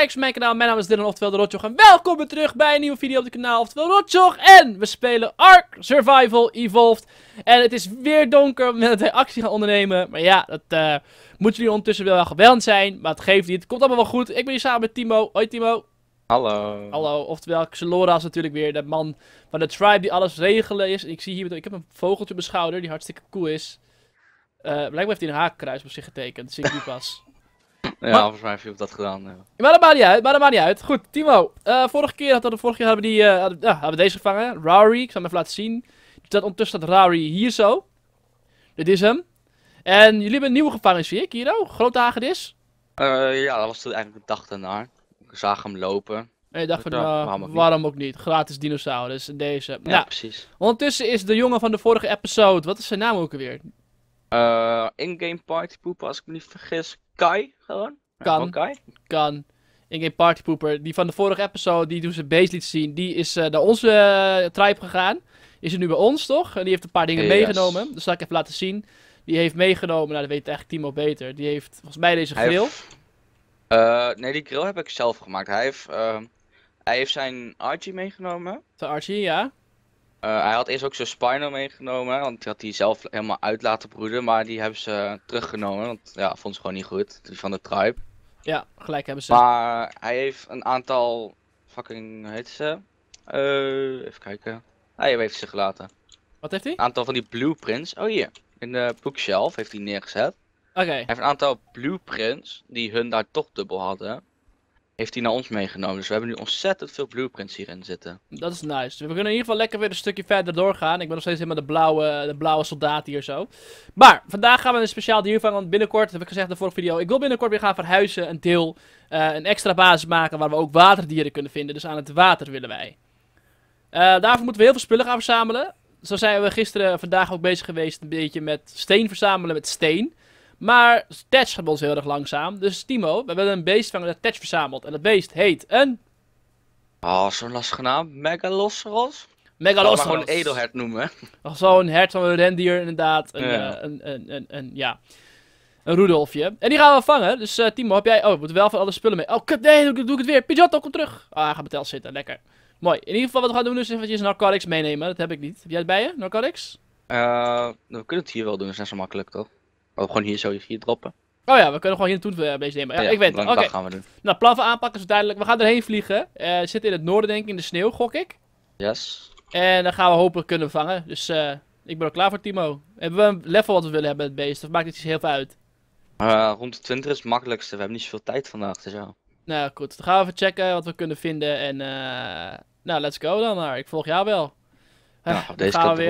kijkers van mijn kanaal. Mijn naam is Dylan, oftewel de Rotjoch. En welkom weer terug bij een nieuwe video op het kanaal, oftewel Rotjoch. En we spelen Ark Survival Evolved. En het is weer donker We het actie gaan ondernemen. Maar ja, dat moet eh, moet jullie ondertussen wel geweldig zijn. Maar het geeft niet. Het komt allemaal wel goed. Ik ben hier samen met Timo. Hoi Timo. Hallo. Hallo, oftewel is natuurlijk weer. De man van de tribe die alles regelen is. Ik zie hier, ik heb een vogeltje op mijn schouder die hartstikke cool is. Uh, blijkbaar heeft hij een haakkruis op zich getekend. Dat zie ik nu pas. Ja, volgens mij heeft dat gedaan. Ja. Maar dat maakt niet uit, maar dat maakt niet uit. Goed, Timo. Eh, vorige keer hadden, vorige keer hadden we, die, uh, hadden, ja, we deze gevangen. Rari, ik zal hem even laten zien. Dat ondertussen staat Rari hier zo. Dit is hem. En jullie hebben een nieuwe gevangenis, zie ik, Kiro. Grote hagedis. Eh, ja, dat was eigenlijk de dag daarna. Ik zag hem lopen. nee je dacht van, waarom, ook niet? Gratis dinosaurus dus deze. Ja, nou, precies. Ondertussen is de jongen van de vorige episode, wat is zijn naam ook alweer? in-game party poep, als ik me niet vergis. Kai? Kan. Okay. Kan. In-game partypooper. Die van de vorige episode, die toen ze base liet zien, die is eh, naar onze eh, tribe gegaan. Is er nu bij ons, toch? En die heeft een paar dingen meegenomen. Dus zal ik even laten zien. Die heeft meegenomen, nou dat weet eigenlijk Timo beter. Die heeft volgens mij deze grill. Eh, nee, die grill heb ik zelf gemaakt. Hij heeft, hij heeft zijn Archie meegenomen. de Archie, ja. Eh, hij had eerst ook zijn Spino meegenomen, want hij had hij zelf helemaal uit laten broeden. Maar die hebben ze teruggenomen, want ja, vond ze gewoon niet goed. Die van de tribe. Ja, gelijk hebben ze. Maar hij heeft een aantal fucking, hoe heet ze? Eh, even kijken. Ah, hij heeft ze gelaten. Wat heeft hij? Een aantal van die blueprints. Oh hier, in de bookshelf heeft hij neergezet. Oké. Hij heeft een aantal blueprints die hun daar toch dubbel hadden heeft hij naar ons meegenomen. Dus we hebben nu ontzettend veel blueprints hierin zitten. Dat is nice. Dus we kunnen in ieder geval lekker weer een stukje verder doorgaan. Ik ben nog steeds helemaal de blauwe, de blauwe soldaat hier zo. Maar vandaag gaan we een speciaal dier van. Want binnenkort, heb ik gezegd in de vorige video, ik wil binnenkort weer gaan verhuizen. Een deel, eh, een extra basis maken waar we ook waterdieren kunnen vinden. Dus aan het water willen wij. Eh, daarvoor moeten we heel veel spullen gaan verzamelen. Zo zijn we gisteren vandaag ook bezig geweest een beetje met steen verzamelen met steen. Maar Thatch gaat bij ons heel erg langzaam. Dus Timo, we hebben een beest van dat Thatch verzameld. En dat beest heet een... Oh, zo'n lastige naam. Megalosaurus. Megalosaurus. Laten we gewoon edelhert noemen. Zo'n hert van een rendier inderdaad. Een, ja. Eh, een, een, een, ja. een roedelfje. En die gaan we vangen. Dus eh, Timo, heb jij... Oh, we moeten wel van alle spullen mee. Oh, kut, nee, doe, doe ik het weer. Pidgeotto, kom terug. Ah, oh, ga metel zitten. Lekker. Mooi. In ieder geval wat we gaan doen is eventjes narcotics meenemen. Dat heb ik niet. Heb jij het bij je, narcotics? Uh, we kunnen het hier wel doen, dat is net zo makkelijk, toch? Oh, gewoon hier zo hier droppen. Oh ja, we kunnen gewoon hier naartoe uh, mee nemen. Ja, ik weet het. Oké. Okay. gaan we doen. Nou, plan aanpakken is duidelijk. We gaan erheen vliegen. Uh, zitten in het noorden denk ik, in de sneeuw, gok ik. Yes. En dan gaan we hopelijk kunnen vangen. Dus uh, ik ben er klaar voor Timo. Hebben we een level wat we willen hebben met het beest? Of maakt het iets heel veel uit? Eh, rond de 20 is het makkelijkste. We hebben niet zoveel tijd vandaag, dus ja. Nou goed, dan gaan we even checken wat we kunnen vinden. En nou, let's go dan maar. Ik volg jou wel. nou, deze gaan we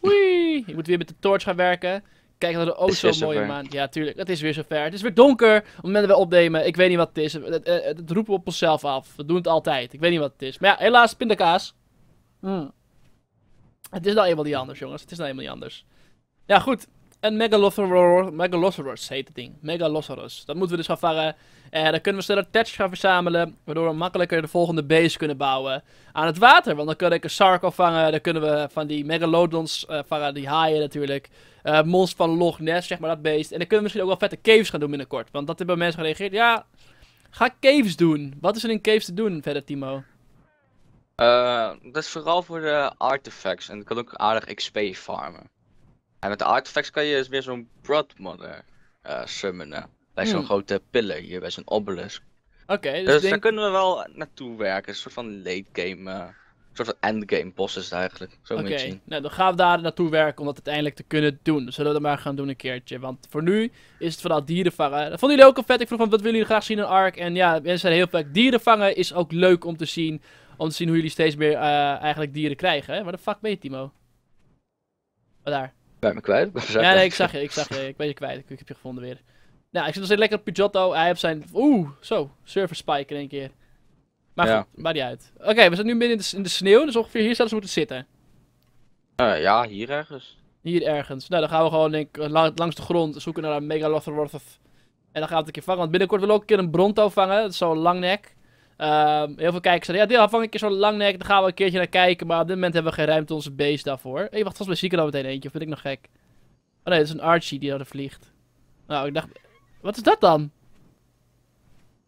weer. Ik moet weer met de torch gaan werken. Kijk naar de oh zo mooie maand. Ja, tuurlijk. Het is weer zover. Het is weer donker. Op het moment dat we opnemen. Ik weet niet wat het is. Het, eh, roepen we op onszelf af. We doen het altijd. Ik weet niet wat het is. Maar ja, helaas, pindakaas. Mm. Het is nou eenmaal niet anders, jongens. Het is nou eenmaal niet anders. Ja, goed. Een Megalosaurus, heet het ding. Megalosaurus. Dat moeten we dus gaan vangen. En eh, dan kunnen we sneller touch gaan verzamelen. Waardoor we makkelijker de volgende base kunnen bouwen. Aan het water. Want dan kan ik een Sarko vangen. Dan kunnen we van die Megalodons uh, vangen. Die haaien natuurlijk. Uh, van Loch Ness, zeg maar dat beest. En dan kunnen we misschien ook wel vette caves gaan doen binnenkort. Want dat hebben mensen gereageerd. Ja, ga caves doen. Wat is er in caves te doen verder, Timo? dat is vooral voor de artifacts. En dan kan ook aardig XP farmen. En met de artifacts kan je dus weer zo'n Broodmother uh, eh, summonen. Bij zo'n hmm. grote pillar hier, bij zo'n obelisk. Oké, dus, dus daar kunnen we wel naartoe werken. Een soort van late game, eh, een soort van endgame bosses eigenlijk. Zo okay. moet je zien. nou dan gaan we daar naartoe werken om dat uiteindelijk te kunnen doen. Zullen we dat maar gaan doen een keertje. Want voor nu is het vooral dieren vangen. Eh, dat vonden jullie ook al vet. Ik vroeg van wat willen jullie graag zien in Ark? En ja, mensen zijn heel vaak dieren vangen is ook leuk om te zien. Om te zien hoe jullie steeds meer eigenlijk dieren krijgen. Waar de fuck ben je, Timo? Wat daar? bij me kwijt. Ja, nee, ik zag je, ik zag je. Ik ben je kwijt. Ik heb je gevonden weer. Nou, ik zit nog steeds lekker op Pujotto. Oh, hij heeft zijn... Oeh, zo. Server spike in één keer. Maar ja. goed, maakt niet uit. Oké, we zitten nu midden in de, sneeuw. Dus ongeveer hier zouden ze moeten zitten. Uh, ja, hier ergens. Hier ergens. Nou, dan gaan we gewoon denk, langs de grond zoeken naar een Megalothorworth. En dan gaan we het een keer vangen. Want binnenkort willen we ook een keer een Bronto vangen. Dat is zo'n langnek. Um, heel veel kijkers zeiden, ja, dit van ik keer zo'n langnek, daar gaan we een keertje naar kijken. Maar op dit moment hebben we geen ruimte onze base daarvoor. Hé, hey, wacht, zie ik er dan meteen eentje, of vind ik nog gek? Oh nee, dat is een Archie die daar vliegt. Nou, ik dacht, wat is dat dan?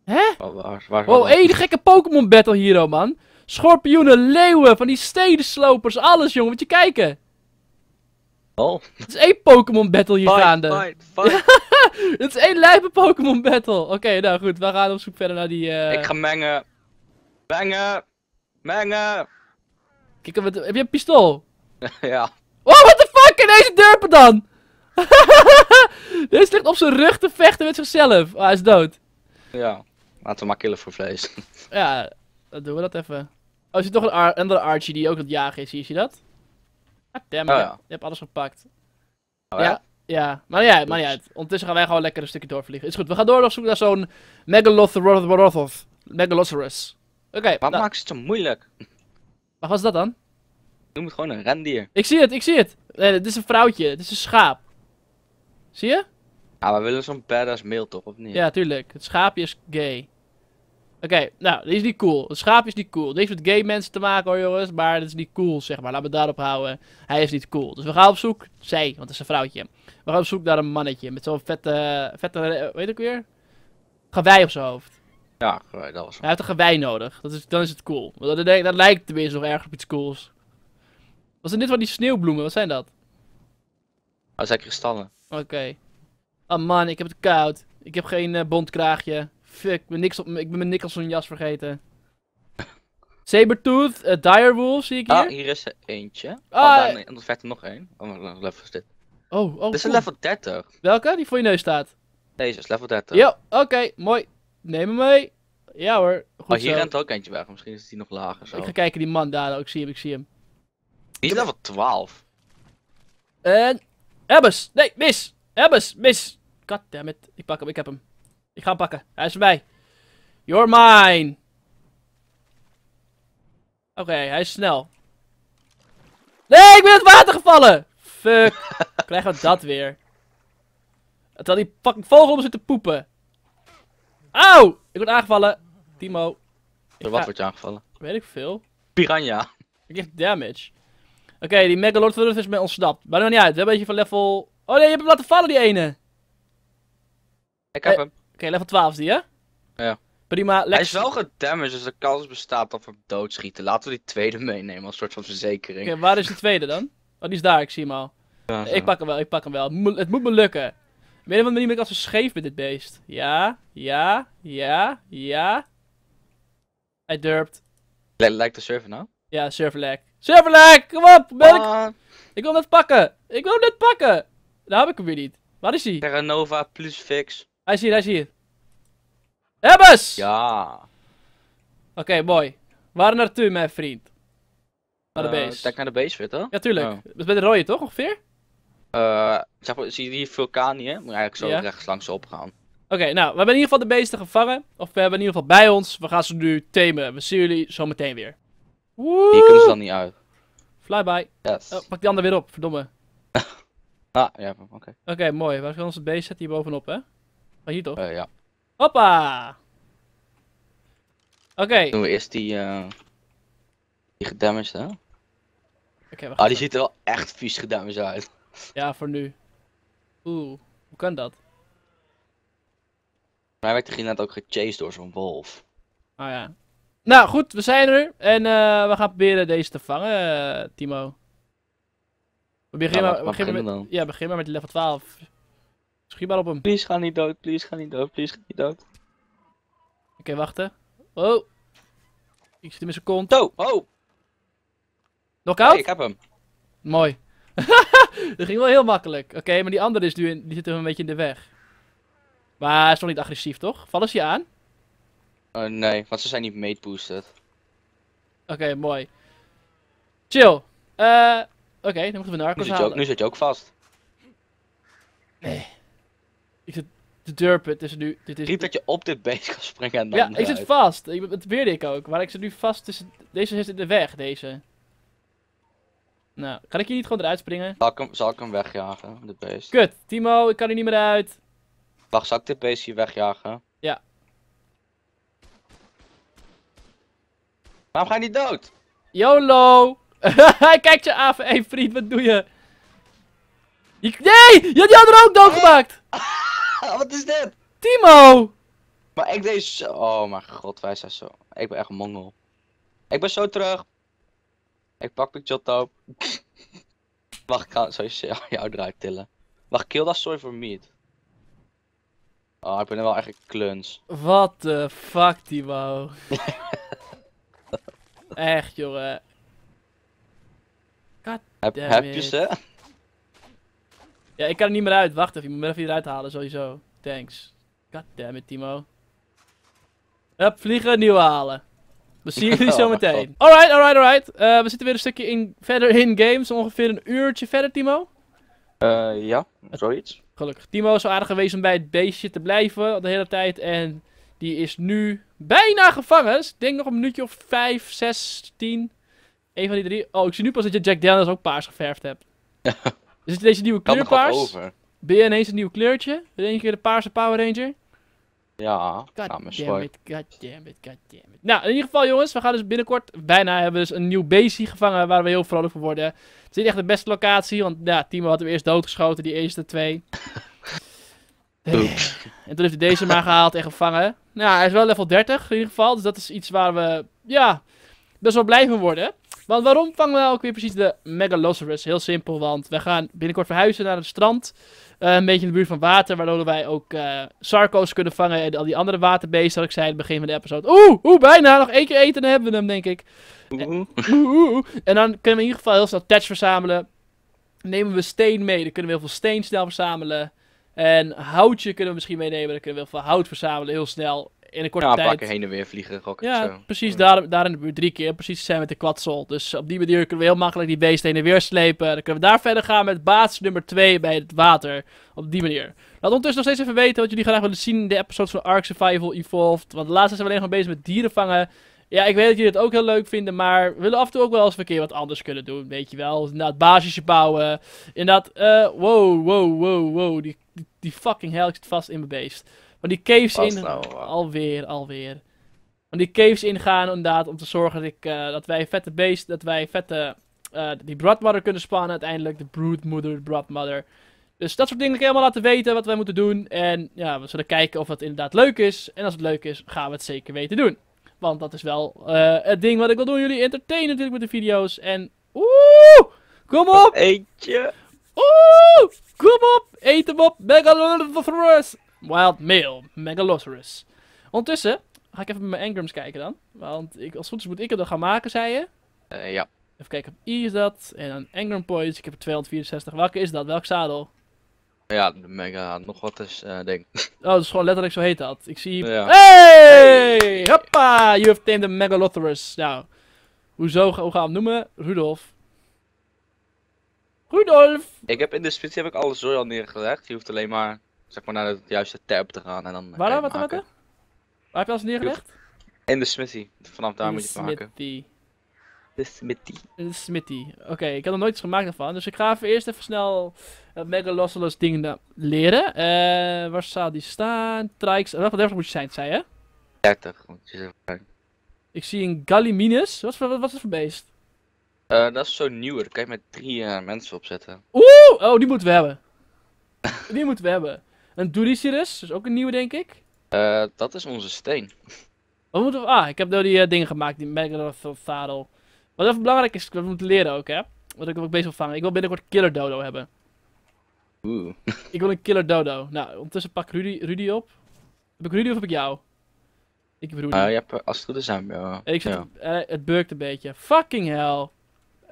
Hè? Oh, één oh, gekke Pokémon battle hier, oh, man. Schorpioenen, leeuwen, van die stedenslopers, alles, jongen, moet je kijken. Oh. Het is één Pokémon battle hier gaande. Fight, fight. Het is één lijpe Pokémon Battle. Oké, nou goed. We gaan op zoek verder naar die... Uh... Ik ga mengen. Mengen. Mengen. Kijk, heb, heb je een pistool? ja. Oh, what the fuck? In deze durpen dan? deze ligt op zijn rug te vechten met zichzelf. Ah, hij is dood. Ja. Laten we maar killen voor vlees. ja, dan doen we dat even. Oh, er zit toch een andere Archie die ook aan het jagen is. Zie je dat? Ah, damn, oh, ja. je, hebt alles gepakt. Oh, ja? Ja, maar ja, maar ja. Dus- ondertussen gaan wij gewoon lekker een stukje doorvliegen. Is goed, we gaan door zoeken zoeken naar zo'n Megalothorothoth. Megalosaurus. Oké. Okay, Wat nou. maakt het zo moeilijk? Maar wat is dat dan? Noem het gewoon een rendier. Ik zie het, ik zie het. Nee, dit is een vrouwtje. Dit is een schaap. Zie je? Ja, we willen zo'n badass mail toch, of niet? Ja, tuurlijk. Het schaapje is gay. Oké, nou, dit is niet cool. Het schaap is niet cool. heeft met gay mensen te maken hoor, jongens. Maar dat is niet cool, zeg maar. Laat me daarop houden. Hij is niet cool. Dus we gaan op zoek. Zij, want het is een vrouwtje. We gaan op zoek naar een mannetje. Met zo'n vette. vette. weet ik weer? Gewei op zijn hoofd. Ja, gewei, dat was. het. Hij heeft een gewei nodig. Dat is, dan is het cool. Want dat, dat, dat lijkt tenminste nog erg op iets cools. Wat zijn dit van die sneeuwbloemen? Wat zijn dat? Dat zijn kristallen. Oké. Okay. Oh man, ik heb het koud. Ik heb geen uh, bondkraagje ik ben, niks op, ik ben mijn Nicholson jas vergeten. Sabertooth, uh, eh, Direwolf zie ik ah, hier. Ah, hier is er eentje. Oh, ah, en dan eh. er nog één. Oh, level is dit. Oh, oh. Dit is een level 30. Welke? Die voor je neus staat. Deze is level 30. Ja, oké, mooi. Neem hem mee. Ja hoor, goed oh, hier rent ook eentje weg. Misschien is die nog lager zo. Ik ga kijken, die man daar. Ik zie hem, ik zie hem. Die is level 12. En... Ebbes! Nee, mis! Ebbes, mis! God damn it. Ik pak hem, ik heb hem. Ik ga hem pakken. Hij is erbij. You're mine. Oké, hij is snel. Nee, ik ben in het water gevallen. Fuck. Krijgen we dat weer. Terwijl die fucking vogel om zit te poepen. Auw! Ik word aangevallen. Timo. Door wat word je aangevallen? Weet ik veel. Piranha. Ik krijg damage. Oké, die okay, die Megalodon is mij ontsnapt. Maar dan niet uit. We hebben een beetje van level... Oh nee, je hebt hem laten vallen, die ene. Ik heb eh, hem. Oké, level 12 is die, hè? Ja. Prima. Hij is wel gedamaged, dus de kans bestaat dat we doodschieten. Laten we die tweede meenemen als soort van verzekering. Oké, waar is de tweede dan? Oh, die is daar, ik zie hem al. Ja, ik pak hem wel, ik pak hem wel. het moet me lukken. Weet je wat andere manier ben ik een scheef met dit beest. Ja, ja, ja, ja. Hij durpt. Like lijkt de server nou? Ja, server lag. Server lag, kom op! Ben ik... ik wil hem net pakken! Ik wil hem net pakken! Daar nou heb ik hem weer niet. Waar is hij? Nova plus fix. Hij is hier, hij is hier. Ja. Oké, okay, mooi. Waar naartoe, mijn vriend? Naar de eh, base. Kijk naar de base, weet je? Ja, tuurlijk. Oh. Dat is bij de rode, toch, ongeveer? Uh, eh, zie je die vulkaan hier? Moet je eigenlijk zo ja. rechts langs opgaan. Oké, nou, we hebben in ieder geval de beesten gevangen. Of we hebben in ieder geval bij ons. We gaan ze nu temen. We zien jullie zo meteen weer. Woe! Hier kunnen ze dan niet uit. Flyby. Yes. Oh, pak die ander weer op, verdomme. ah, ja, oké. Oké, mooi. Waar gaan onze beest zetten? Hier bovenop, hè? Oh, hier toch? Eh, ja. Hoppa! Oké. Okay. eerst is die, uh, die gedamaged, hè? Okay, ah, die ziet er wel echt vies gedamaged uit. Ja, voor nu. Oeh, hoe kan dat? Mij werd er net ook gechased door zo'n wolf. Ah ja. Nou goed, we zijn er. En eh, we gaan proberen deze te vangen, Timo. We beginnen, nou, ja, maar, met, ja, begin maar met level 12. Schiet maar op hem. Please, ga niet dood. Please, ga niet dood. Please, ga niet dood. Oké, wachten. Oh. Ik zit hem in zijn kont. Oh, oh. Knockout? Hey, ik heb hem. Mooi. dat ging wel heel makkelijk. Oké, maar die andere is nu in, die zit hem een beetje in de weg. Maar hij is nog niet agressief, toch? Vallen ze je aan? Uh, nee, want ze zijn niet mate boosted. Oké, mooi. Chill. Eh, Oké, dan moeten we naar halen. nu zit je ook vast. Nee. Ik zit te durpen. Het is nu. Dit is... Riep dat je op dit beest kan springen en dan. Ja, ik zit vast. Ik, dat weerde ik ook. Maar ik zit nu vast tussen. Deze zit in de weg, deze. Nou, kan ik hier niet gewoon eruit springen? Zal ik hem, zal ik hem wegjagen, de beest? Kut, Timo, ik kan hier niet meer uit. Wacht, zal ik dit beest hier wegjagen? Ja. Waarom ga je niet dood? YOLO! Kijk je af, hé vriend, wat doe je? Nee! Je had die andere ook doodgemaakt! Wat is dit? Timo! Maar ik deed zo... Oh mijn god, wij zijn zo... Ik ben echt een mongol. Ik ben zo terug. Ik pak mijn jot op. Wacht, ik ga zo jou eruit tillen. Wacht, kill dat soy for meat. Oh, ik ben wel echt een kluns. What the fuck, Timo? echt, jongen. God damn heb je ze? Ja, ik kan er niet meer uit. Wacht even, ik moet even eruit halen, sowieso. Thanks. Goddammit, Timo. Hup, vliegen, nieuwe halen. We zien jullie zo meteen. Alright, alright, alright. Eh, we zitten weer een stukje in, verder in games. Ongeveer een uurtje verder, Timo. Uh, ja, zoiets. Gelukkig. Timo is zo aardig geweest om bij het beestje te blijven de hele tijd. En die is nu bijna gevangen. Dus ik denk nog een minuutje of vijf, zes, tien. Eén van die drie. Oh, ik zie nu pas dat je Jack Daniels ook paars geverfd hebt. Dus deze nieuwe kleurpaars? paars. Ben je ineens een nieuw kleurtje? In één keer de paarse Power Ranger? Ja, God nou, damn God Nou, in ieder geval jongens, we gaan dus binnenkort, bijna, hebben we dus een nieuw Basie gevangen waar we heel vrolijk voor worden. Het is niet echt de beste locatie, want ja, Timo had hem eerst doodgeschoten, die eerste twee. en toen heeft hij deze maar gehaald en gevangen. Nou, hij is wel level 30 in ieder geval, dus dat is iets waar we, ja, best wel blij van worden. Want waarom vangen we ook weer precies de Megalosaurus? Heel simpel, want we gaan binnenkort verhuizen naar het strand. Eh, een beetje in de buurt van water, waardoor wij ook uh, eh, sarco's kunnen vangen. En al die andere waterbeesten, dat ik zei in het begin van de episode. Oeh, oeh, bijna. Nog één keer eten, dan hebben we hem, denk ik. Oeh. Eh, en dan kunnen we in ieder geval heel snel touch verzamelen. Nemen we steen mee, dan kunnen we heel veel steen snel verzamelen. En houtje kunnen we misschien meenemen, dan kunnen we heel veel hout verzamelen, heel snel in een korte ja, tijd... heen en weer vliegen, rocket. Ja, zo. precies. Daar, daar in de buurt drie keer. Precies zijn met de kwatsel. Dus op die manier kunnen we heel makkelijk die beesten heen en weer slepen. Dan kunnen we daar verder gaan met baas nummer 2 bij het water. Op die manier. Laat ondertussen nog steeds even weten wat jullie graag willen zien in de episodes van Ark Survival Evolved. Want laatst zijn we alleen gewoon bezig met dieren vangen. Ja, ik weet dat jullie het ook heel leuk vinden, maar we willen af en toe ook wel eens een keer wat anders kunnen doen, weet je wel. Dus inderdaad, basisje bouwen. Inderdaad, uh, wow, wow, wow, wow, die, die, die fucking hel, ik zit vast in mijn beest want die caves in... Nou alweer, alweer. want die caves ingaan inderdaad om te zorgen dat, ik, eh, dat wij vette beest, dat wij vette... Eh, die Broodmother kunnen spannen uiteindelijk. De Broodmother, Broodmother. Dus dat soort dingen kan ik helemaal laten weten wat wij moeten doen. En ja, we zullen kijken of dat inderdaad leuk is. En als het leuk is, gaan we het zeker weten doen. Want dat is wel eh, het ding wat ik wil doen. Jullie entertainen natuurlijk met de video's. En oeh, kom op! Eentje! Oeh, kom op! Eet hem op! Megalodon Wild Male, Megalosaurus. Ondertussen ga ik even mijn engrams kijken dan. Want ik, als het goed is moet ik het dan gaan maken, zei je? Eh, ja. Even kijken, I is dat. En dan engram points, ik heb 264. Welke is dat? Welk zadel? Ja, de mega nog wat is, uh, eh, denk Oh, dat is gewoon letterlijk zo heet dat. Ik zie... Hey! hey! Hoppa! You have tamed the Megalosaurus. Nou, hoezo hoe gaan we hem noemen? Rudolf. Rudolf! Ik heb in de spits heb ik alles zo al neergelegd. Je hoeft alleen maar zeg maar naar de juiste tab te gaan en dan. Eh, waar eh, dan? Wat dan? Waar heb je alles neergelegd? In de smithy. Vanaf daar moet je maken. Smithy. De smithy. De smithy. Oké, ik heb er nooit iets gemaakt van, Dus ik ga even eerst even snel het Megalosaurus ding leren. Uh, waar zou die staan? Trikes. Wat 30 moet je zijn, zei je? 30 Ik zie een Galliminus. Wat, wat, wat is dat voor beest? Uh, dat is zo nieuwer. Daar kan je met drie mensen opzetten. Oeh! Oh, die moeten we hebben. die moeten we hebben. Een dat dus ook een nieuwe denk ik. Eh, dat is onze steen. Wat moeten we... Ah, ik heb nou die uh, dingen gemaakt, die Megalothodadel. Wat even belangrijk is, we moeten leren ook hè. Wat ik ook bezig vangen. Ik wil binnenkort Killer Dodo hebben. Oeh. ik wil een Killer Dodo. Nou, ondertussen pak Rudy, Rudy op. Heb ik Rudy of heb ik jou? Ik heb Rudy. Ah, je hebt als het goed is ja. Ik zit, het burkt een beetje. Fucking hell.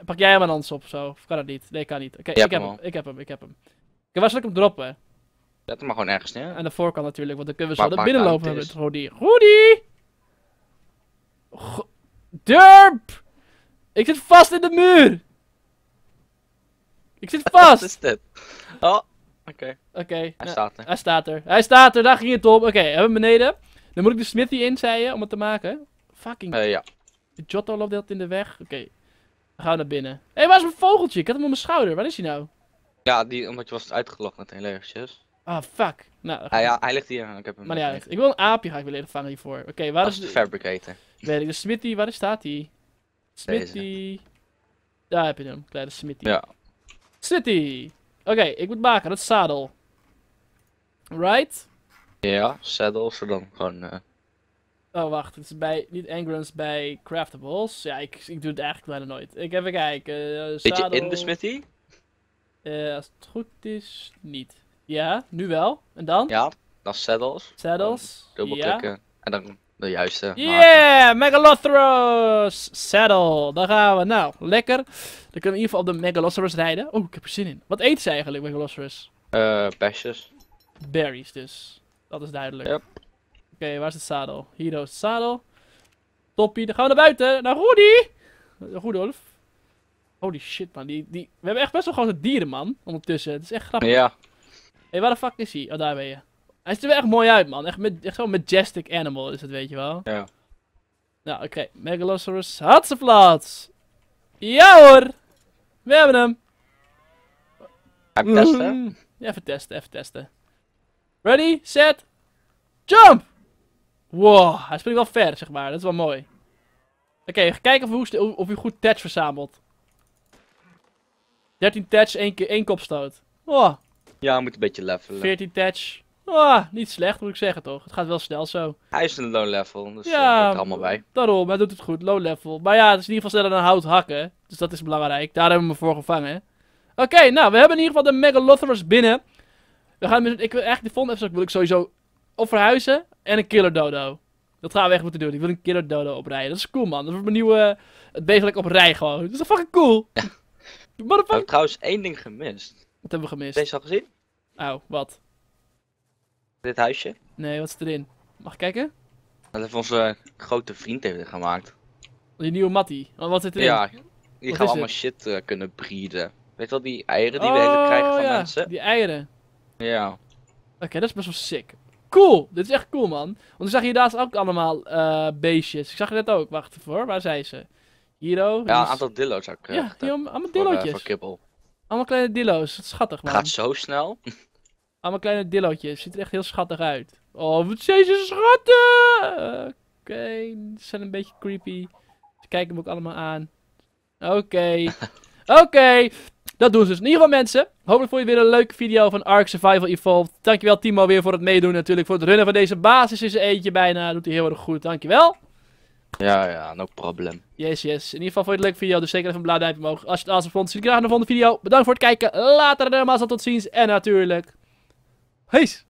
Pak jij hem aan ons op zo? Of kan dat niet? Nee, kan niet. Oké, ik, heb hem, ik heb hem, ik heb hem. Ik heb waarschijnlijk hem droppen? Zet hem maar gewoon ergens neer. en de voorkant natuurlijk, want dan kunnen we zo naar binnen lopen met dus. Rudy. Rudy! Durp! Ik zit vast in de muur! Ik zit vast! Wat is dit? Oh, oké. Oké. hij nou, staat er. Hij staat er. Hij staat er, daar ging het op. Oké, hebben we beneden. Dan moet ik de smithy inzijden om het te maken. Fucking... Uh, ja. Giotto loopt dat in de weg. Oké. We gaan naar binnen. Hé, hey, waar is mijn vogeltje? Ik had hem op mijn schouder. Waar is hij nou? Ja, die, omdat je was uitgelogd met een legertjes. Dus. Ah, fuck. Nou, ah, ja, hij ligt hier. Ik heb hem maar ja, ik wil een aapje ga ik weer leren vangen hiervoor. Oké, waar is... de fabricator. Weet ik, de smithy, waar staat hij? Smithy. Daar heb je hem, kleine smithy. Ja. Smithy! Oké, ik moet maken, dat is zadel. Right? Ja, saddle, dan gewoon... Eh. Oh, wacht, het is bij, niet engrams, bij craftables. Ja, ik, ik doe het eigenlijk bijna nooit. Ik even kijken, zadel... Eh, Zit je in de smithy? Uh, als het goed is, niet. Ja, nu wel. En dan? Ja, dan saddles. Saddles. Dubbelklikken. Ja. En dan de juiste. Yeah, Megalothros! Saddle, daar gaan we. Nou, lekker. Dan kunnen we in ieder geval op de Megalosaurus rijden. Oh, ik heb er zin in. Wat eet ze eigenlijk, Megalosaurus? Eh, uh, Berries dus. Dat is duidelijk. Yep. Oké, waar is het zadel? Hier is het zadel. Toppie, dan gaan we naar buiten. Naar Rudy! Rudolf. Holy shit, man. Die, die... We hebben echt best wel grote dieren, man. Ondertussen. Het is echt grappig. Ja, hey, waar de fuck is hij? Oh, daar ben je. Hij ziet er wel echt mooi uit, man. Echt, echt zo'n majestic animal is het, weet je wel. Ja. Nou, oké. Megalosaurus had zijn plaats. Ja hoor! We hebben hem! Even testen. Mhm. even testen, even testen. Ready, set, jump! Wow, hij springt wel ver, zeg maar. Dat is wel mooi. Oké, even kijken of, hoe, of goed touch verzamelt. 13 touch, 1, één, kopstoot. Wow. Ja, moet een beetje levelen. 14 touch. Ah, niet slecht moet ik zeggen toch? Het gaat wel snel zo. Hij is een low level, dus ja, dat eh, hoort er allemaal bij. Daarom, hij doet het goed, low level. Maar ja, het is in ieder geval sneller dan hout hakken. Dus dat is belangrijk. Daar hebben we me voor gevangen. Oké, nou, we hebben in ieder geval de Megalothorus binnen. We gaan ik wil echt de volgende episode wil ik sowieso of verhuizen en een killer dodo. Dat gaan we echt moeten doen. Ik wil een killer dodo oprijden. Dat is cool, man. Dat wordt mijn nieuwe... Het op rij gewoon. Dat is fucking cool. Ja. Motherfucker. We hebben trouwens één ding gemist. Wat hebben we gemist? Deze al gezien? Auw, wat? Dit huisje? Nee, wat zit erin? Mag ik kijken? Dat heeft onze grote vriend gemaakt. Die nieuwe Mattie. Wat zit erin? Ja, die gaan allemaal shit eh, kunnen breeden. Weet je wel, die eieren die we we oh, krijgen van ja, mensen? die eieren. Ja. Oké, dat is best wel sick. Cool! Dit is echt cool, man. Want ik zag hiernaast ook allemaal eh, beestjes. Ik zag het net ook. Wacht even hoor, waar zijn ze? Hiero. Ja, een aantal dillo's ook. Eh, ja, die allemaal dillotjes. Voor, voor allemaal kleine dillo's. schattig, man. Gaat zo snel. Allemaal kleine dillootjes. Ziet er echt heel schattig uit. Oh, wat zijn ze schatten! Oké, ze zijn een beetje creepy. Ze kijken me ook allemaal aan. Oké. Oké. Dat doen ze dus. In ieder geval mensen, hopelijk vond je weer een leuke video van Ark Survival Evolved. Dankjewel Timo weer voor het meedoen natuurlijk. Voor het runnen van deze basis is eentje bijna. Doet hij heel erg goed. Dankjewel. Ja, ja, no problem. Yes, yes. In ieder geval vond je het een leuke video, dus zeker even een blauw duimpje omhoog. Als je het awesome vond, zie ik graag in de volgende video. Bedankt voor het kijken. Later, nogmaals, tot ziens. En natuurlijk... Hees!